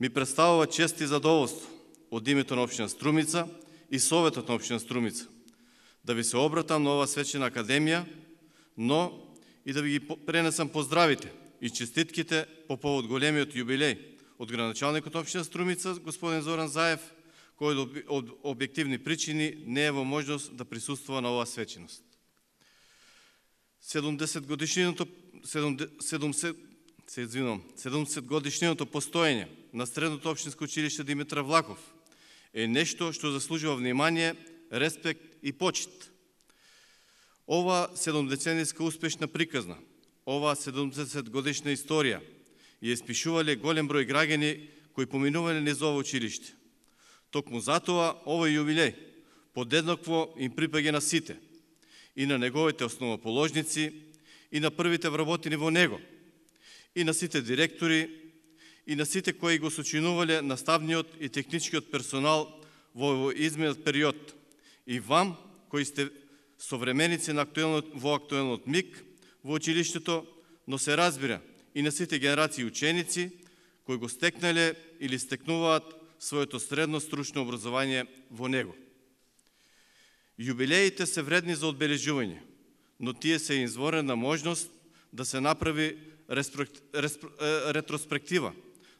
ми представува чест и задоволство од името на Обшина Струмица и Советот на Обшина Струмица, да ви се обратам на ова свечена академија, но и да ви ги пренесам поздравите и честитките по повод големиот јубилеј од градоначалникот Обшина Струмица, господин Зоран Заев, кој од објективни причини не е во можност да присуствува на оваа свеченост. 70 годишниното се извинувам, 70 годишниното постоење на Средното општинско училиште Димитра Влаков е нешто што заслужува внимание, респект и почит. Ова 70-децениска успешна приказна, ова 70 годишна историја ја испишувале голем број граѓани кои поминувале низ ова училиште. Токму затоа овој јубилеј подеднакво им припаѓа на сите, и на неговите основоположници, и на првите вработени во него – и на сите директори, и на сите кои го сочинувале наставниот и техничкиот персонал во изменат период, и вам, кои сте современици на актуелниот, во актуелнот миг во училиштето, но се разбира и на сите генерации ученици, кои го стекнале или стекнуваат своето средно стручно образование во него. Јубилеите се вредни за одбележување, но тие се изворена можност да се направи ретроспектива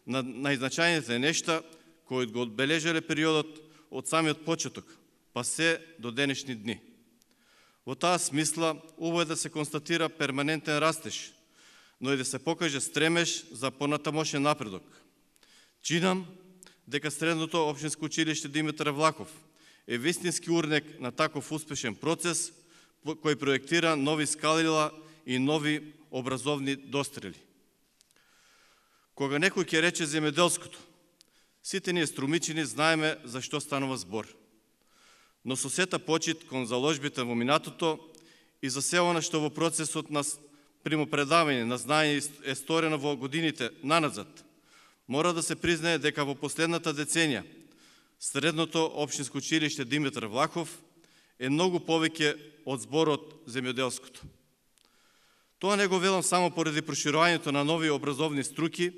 на најзначајните нешта кои го одбележале периодот од самиот почеток, па се до денешни дни. Во таа смисла, убаво е да се констатира перманентен растеж, но и да се покаже стремеж за понатамошен напредок. Чинам дека средното Обшинско училиште Димитар Влаков е вистински урнек на таков успешен процес кој проектира нови скалила и нови образовни дострели. Кога некој ќе рече земеделското, сите ние струмичени знаеме за што станува збор. Но со сета почит кон заложбите во минатото и за се она што во процесот на примопредавање на знаење е сторено во годините наназад, мора да се признае дека во последната деценија средното Обшинско училиште Димитар Влахов е многу повеќе од зборот земјоделското. Тоа не го велам само поради проширувањето на нови образовни струки,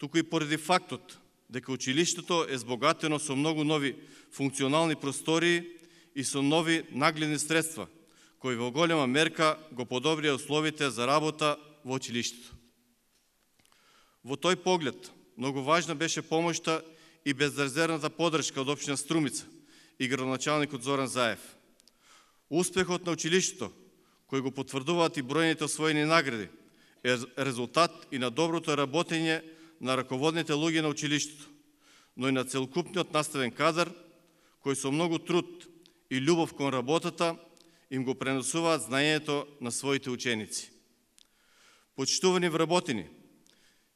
туку и поради фактот дека училиштето е збогатено со многу нови функционални простории и со нови нагледни средства, кои во голема мерка го подобрија условите за работа во училиштето. Во тој поглед, многу важна беше помошта и безрезервната подршка од Обшина Струмица и градоначалникот Зоран Заев. Успехот на училиштето кои го потврдуваат и бројните освоени награди, е резултат и на доброто работење на раководните луѓе на училиштето, но и на целокупниот наставен кадар, кој со многу труд и љубов кон работата им го пренесуваат знаењето на своите ученици. Почитувани вработени,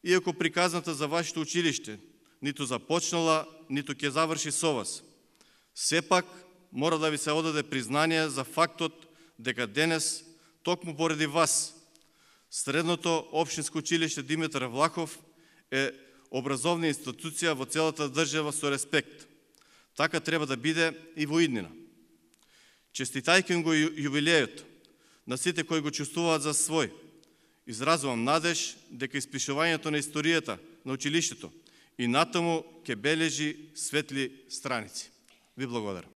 иако приказната за вашето училиште ниту започнала, ниту ќе заврши со вас, сепак мора да ви се одаде признание за фактот дека денес, токму поради вас, Средното општинско училиште Димитар Влахов е образовна институција во целата држава со респект. Така треба да биде и во иднина. Честитајки го јубилејот на сите кои го чувствуваат за свој, изразувам надеж дека испишувањето на историјата на училиштето и натаму ке бележи светли страници. Ви благодарам.